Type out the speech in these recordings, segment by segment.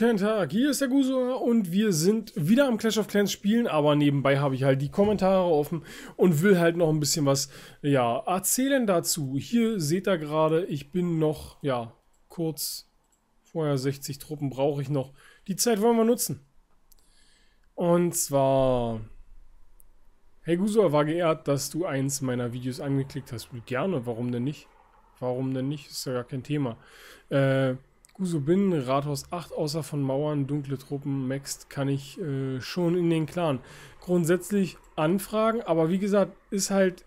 Guten Tag, hier ist der Gusua und wir sind wieder am Clash of Clans spielen, aber nebenbei habe ich halt die Kommentare offen und will halt noch ein bisschen was ja, erzählen dazu. Hier seht ihr gerade, ich bin noch, ja, kurz vorher 60 Truppen brauche ich noch. Die Zeit wollen wir nutzen. Und zwar, hey Gusua, war geehrt, dass du eins meiner Videos angeklickt hast. Gerne, warum denn nicht? Warum denn nicht? Ist ja gar kein Thema. Äh, Guso bin, Rathaus 8, außer von Mauern, dunkle Truppen, Maxt kann ich äh, schon in den Clan. Grundsätzlich anfragen, aber wie gesagt, ist halt,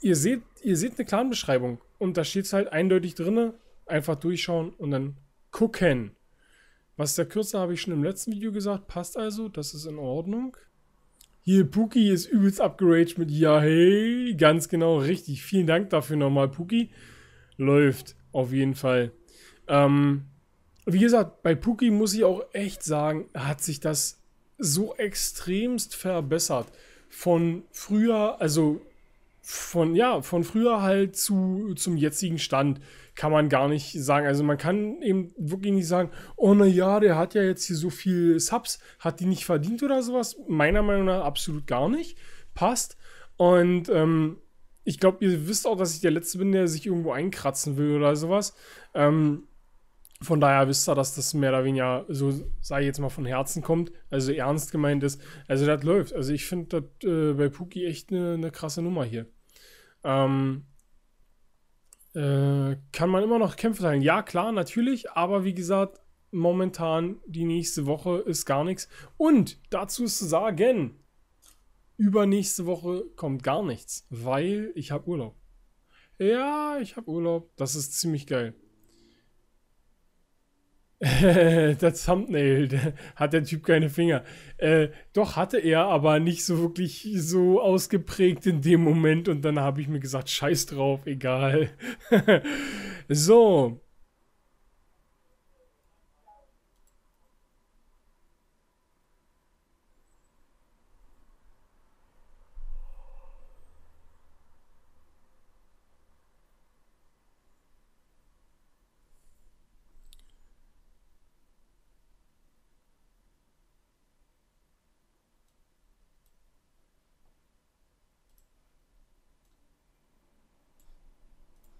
ihr seht, ihr seht eine Clan-Beschreibung und da steht es halt eindeutig drin. Einfach durchschauen und dann gucken. Was der Kürzer habe ich schon im letzten Video gesagt, passt also, das ist in Ordnung. Hier, Puki ist übelst abgeraged mit Ja, hey, ganz genau, richtig. Vielen Dank dafür nochmal, Puki. Läuft, auf jeden Fall. Ähm, wie gesagt, bei Puki muss ich auch echt sagen, hat sich das so extremst verbessert. Von früher, also von, ja, von früher halt zu, zum jetzigen Stand kann man gar nicht sagen. Also man kann eben wirklich nicht sagen, oh na ja, der hat ja jetzt hier so viel Subs, hat die nicht verdient oder sowas. Meiner Meinung nach absolut gar nicht. Passt. Und ähm, ich glaube, ihr wisst auch, dass ich der Letzte bin, der sich irgendwo einkratzen will oder sowas. Ähm, von daher wisst ihr, dass das mehr oder weniger so, ich jetzt mal von Herzen kommt, also ernst gemeint ist. Also das läuft. Also ich finde das äh, bei Puki echt eine ne krasse Nummer hier. Ähm, äh, kann man immer noch Kämpfe teilen? Ja, klar, natürlich, aber wie gesagt, momentan die nächste Woche ist gar nichts. Und dazu ist zu sagen, übernächste Woche kommt gar nichts, weil ich habe Urlaub. Ja, ich habe Urlaub. Das ist ziemlich geil. das Thumbnail, hat der Typ keine Finger. Äh, doch hatte er, aber nicht so wirklich so ausgeprägt in dem Moment. Und dann habe ich mir gesagt, scheiß drauf, egal. so,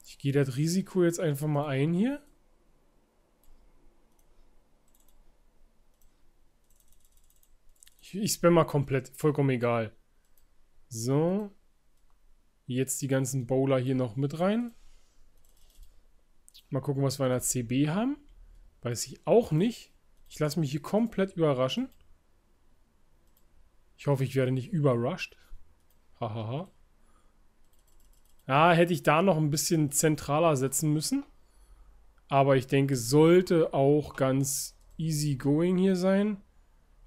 Ich gehe das Risiko jetzt einfach mal ein hier. Ich, ich spam mal komplett, vollkommen egal. So. Jetzt die ganzen Bowler hier noch mit rein. Mal gucken, was wir in der CB haben. Weiß ich auch nicht. Ich lasse mich hier komplett überraschen. Ich hoffe, ich werde nicht überrascht. Hahaha. Ja, hätte ich da noch ein bisschen zentraler setzen müssen. Aber ich denke, sollte auch ganz easy going hier sein.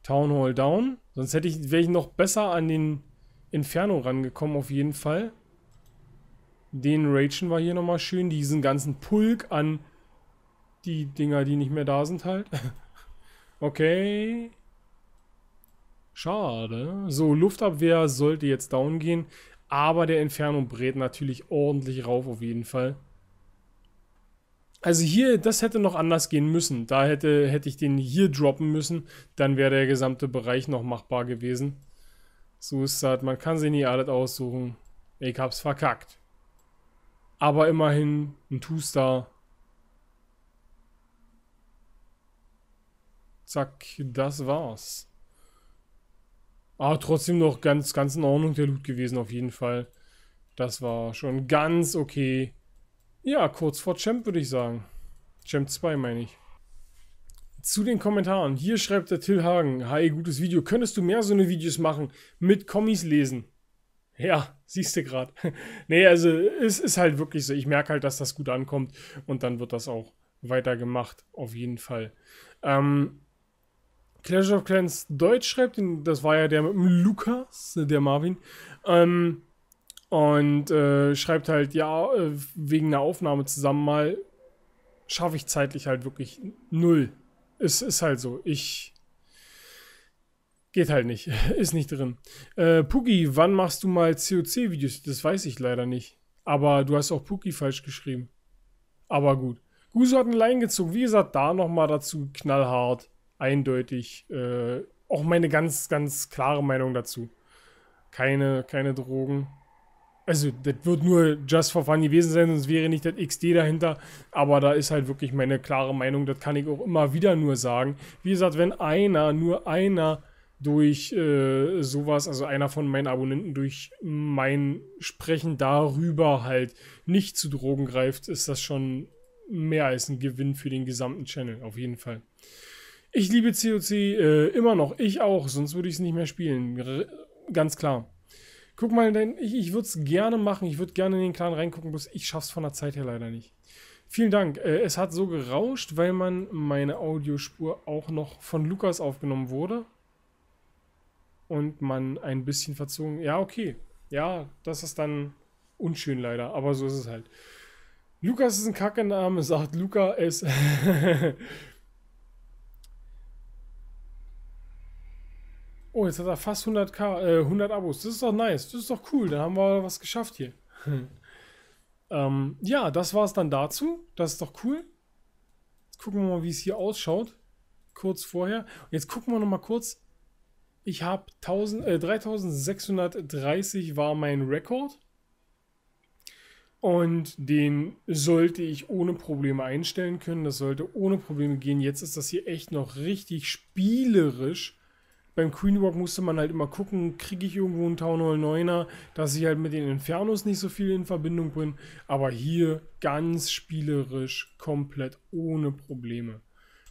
Town Hall down. Sonst hätte ich, wäre ich noch besser an den Inferno rangekommen, auf jeden Fall. Den Ragen war hier nochmal schön. Diesen ganzen Pulk an die Dinger, die nicht mehr da sind halt. okay. Schade. So, Luftabwehr sollte jetzt down gehen. Aber der Inferno brät natürlich ordentlich rauf auf jeden Fall. Also hier, das hätte noch anders gehen müssen. Da hätte, hätte ich den hier droppen müssen. Dann wäre der gesamte Bereich noch machbar gewesen. So ist das. Man kann sich nie alles aussuchen. Ich hab's verkackt. Aber immerhin ein Two-Star. Zack, das war's. Aber trotzdem noch ganz, ganz in Ordnung der Loot gewesen auf jeden Fall. Das war schon ganz okay. Ja, kurz vor Champ würde ich sagen. Champ 2 meine ich. Zu den Kommentaren. Hier schreibt der Till Hagen. Hi, gutes Video. Könntest du mehr so eine Videos machen? Mit Kommis lesen. Ja, siehst du gerade. nee, also es ist halt wirklich so. Ich merke halt, dass das gut ankommt und dann wird das auch weitergemacht. Auf jeden Fall. Ähm, Clash of Clans Deutsch schreibt, das war ja der mit dem Lukas, äh, der Marvin, ähm, und äh, schreibt halt, ja, äh, wegen einer Aufnahme zusammen mal, schaffe ich zeitlich halt wirklich null. Es ist halt so, ich. Geht halt nicht, ist nicht drin. Äh, Puki, wann machst du mal COC-Videos? Das weiß ich leider nicht. Aber du hast auch Puki falsch geschrieben. Aber gut. Guso hat einen Line gezogen. Wie gesagt, da nochmal dazu knallhart eindeutig äh, auch meine ganz, ganz klare Meinung dazu. Keine, keine Drogen. Also, das wird nur just for fun gewesen sein, sonst wäre nicht das XD dahinter. Aber da ist halt wirklich meine klare Meinung. Das kann ich auch immer wieder nur sagen. Wie gesagt, wenn einer, nur einer durch äh, sowas, also einer von meinen Abonnenten, durch mein Sprechen darüber halt nicht zu Drogen greift, ist das schon mehr als ein Gewinn für den gesamten Channel, auf jeden Fall. Ich liebe COC äh, immer noch. Ich auch, sonst würde ich es nicht mehr spielen. R ganz klar. Guck mal, ich, ich würde es gerne machen. Ich würde gerne in den Clan reingucken, bloß ich schaff's von der Zeit her leider nicht. Vielen Dank. Äh, es hat so gerauscht, weil man meine Audiospur auch noch von Lukas aufgenommen wurde. Und man ein bisschen verzogen. Ja, okay. Ja, das ist dann unschön leider, aber so ist es halt. Lukas ist ein Kackename, sagt Luca es. Oh, jetzt hat er fast 100k, äh, 100 Abos. Das ist doch nice. Das ist doch cool. Da haben wir was geschafft hier. Hm. ähm, ja, das war es dann dazu. Das ist doch cool. Jetzt gucken wir mal, wie es hier ausschaut. Kurz vorher. Und jetzt gucken wir noch mal kurz. Ich habe äh, 3630 war mein Rekord. Und den sollte ich ohne Probleme einstellen können. Das sollte ohne Probleme gehen. Jetzt ist das hier echt noch richtig spielerisch beim Queenwalk musste man halt immer gucken, kriege ich irgendwo einen Town Hall 9er, dass ich halt mit den Infernos nicht so viel in Verbindung bin. Aber hier ganz spielerisch, komplett ohne Probleme.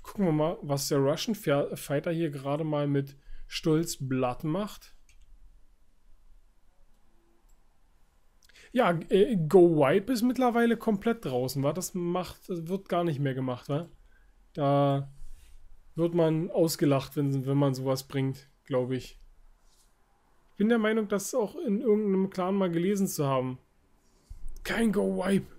Gucken wir mal, was der Russian Fighter hier gerade mal mit Stolz Blatt macht. Ja, äh, Go Wipe ist mittlerweile komplett draußen, war das macht, wird gar nicht mehr gemacht, wa? Da wird man ausgelacht, wenn, wenn man sowas bringt, glaube ich. Bin der Meinung, das auch in irgendeinem Clan mal gelesen zu haben. Kein Go-Wipe.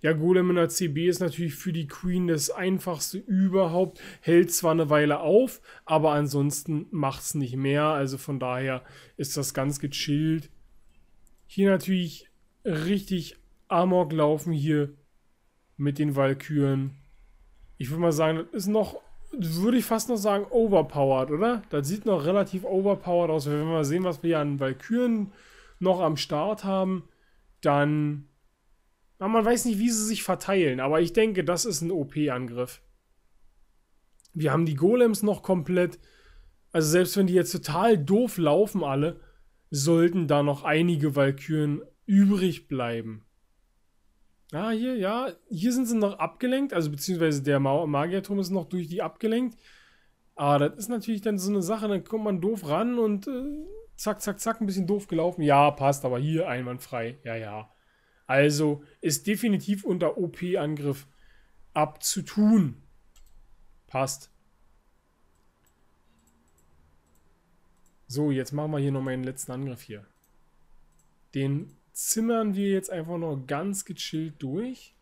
Ja, Golem in der CB ist natürlich für die Queen das einfachste überhaupt. Hält zwar eine Weile auf, aber ansonsten macht es nicht mehr. Also von daher ist das ganz gechillt. Hier natürlich richtig Amok laufen hier mit den Valkyren. Ich würde mal sagen, das ist noch, würde ich fast noch sagen, overpowered, oder? Das sieht noch relativ overpowered aus. Wenn wir mal sehen, was wir hier an Valkyren noch am Start haben, dann aber man weiß nicht, wie sie sich verteilen, aber ich denke, das ist ein OP-Angriff. Wir haben die Golems noch komplett. Also selbst wenn die jetzt total doof laufen alle, sollten da noch einige Valkyren übrig bleiben. Ah, hier, ja. Hier sind sie noch abgelenkt, also beziehungsweise der Magierturm ist noch durch die abgelenkt. Aber ah, das ist natürlich dann so eine Sache, dann kommt man doof ran und äh, zack, zack, zack, ein bisschen doof gelaufen. Ja, passt, aber hier einwandfrei. Ja, ja. Also ist definitiv unter OP-Angriff abzutun. Passt. So, jetzt machen wir hier noch meinen letzten Angriff hier. Den zimmern wir jetzt einfach noch ganz gechillt durch.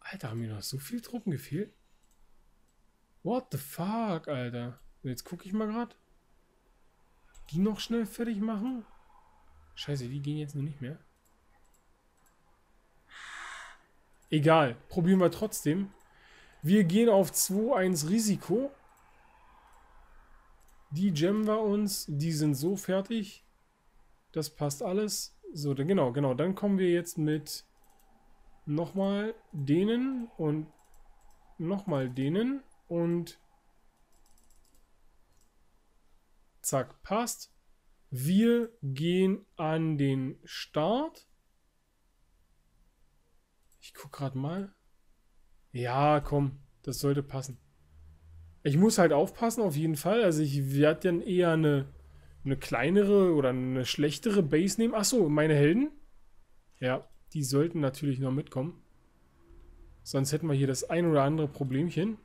Alter, haben mir noch so viel Truppen gefehlt? What the fuck, Alter. Jetzt gucke ich mal gerade. Die noch schnell fertig machen? Scheiße, die gehen jetzt noch nicht mehr. Egal, probieren wir trotzdem. Wir gehen auf 2-1 Risiko. Die gemmen wir uns. Die sind so fertig. Das passt alles. So, dann, genau, genau. Dann kommen wir jetzt mit nochmal denen und nochmal denen und zack, passt. Wir gehen an den Start. Ich guck gerade mal. Ja, komm, das sollte passen. Ich muss halt aufpassen, auf jeden Fall. Also ich werde dann eher eine, eine kleinere oder eine schlechtere Base nehmen. Achso, meine Helden? Ja, die sollten natürlich noch mitkommen. Sonst hätten wir hier das ein oder andere Problemchen.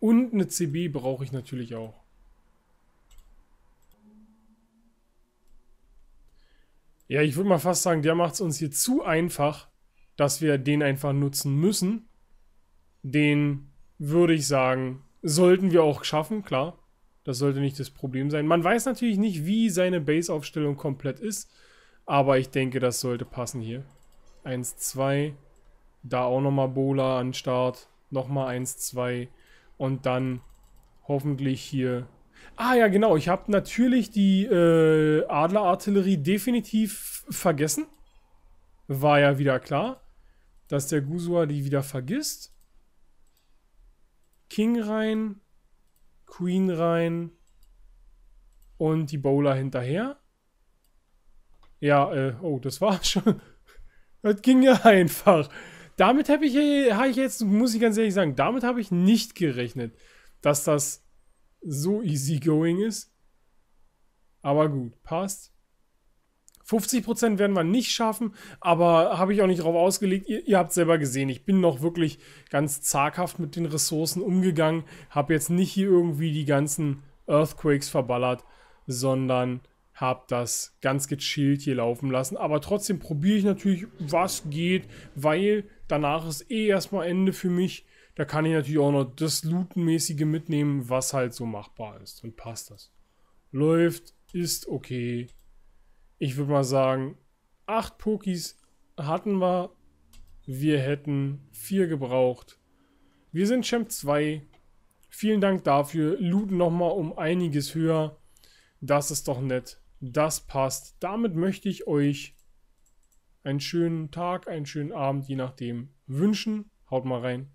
Und eine CB brauche ich natürlich auch. Ja, ich würde mal fast sagen, der macht es uns hier zu einfach, dass wir den einfach nutzen müssen. Den würde ich sagen, sollten wir auch schaffen, klar. Das sollte nicht das Problem sein. Man weiß natürlich nicht, wie seine Base-Aufstellung komplett ist. Aber ich denke, das sollte passen hier. 1, 2. Da auch nochmal Bola an Start. Nochmal 1, 2. Und dann hoffentlich hier Ah ja, genau. Ich habe natürlich die äh, Adlerartillerie definitiv vergessen. War ja wieder klar, dass der Gusua die wieder vergisst. King rein, Queen rein und die Bowler hinterher. Ja, äh, oh, das war schon. das ging ja einfach. Damit habe ich, äh, hab ich jetzt, muss ich ganz ehrlich sagen, damit habe ich nicht gerechnet, dass das so easy going ist. Aber gut, passt. 50% werden wir nicht schaffen, aber habe ich auch nicht drauf ausgelegt. Ihr, ihr habt selber gesehen, ich bin noch wirklich ganz zaghaft mit den Ressourcen umgegangen. Habe jetzt nicht hier irgendwie die ganzen Earthquakes verballert, sondern habe das ganz gechillt hier laufen lassen. Aber trotzdem probiere ich natürlich, was geht, weil danach ist eh erstmal Ende für mich da kann ich natürlich auch noch das Lootenmäßige mitnehmen, was halt so machbar ist. Dann passt das. Läuft, ist okay. Ich würde mal sagen, acht Pokis hatten wir. Wir hätten vier gebraucht. Wir sind Champ 2. Vielen Dank dafür. Looten nochmal um einiges höher. Das ist doch nett. Das passt. Damit möchte ich euch einen schönen Tag, einen schönen Abend, je nachdem, wünschen. Haut mal rein.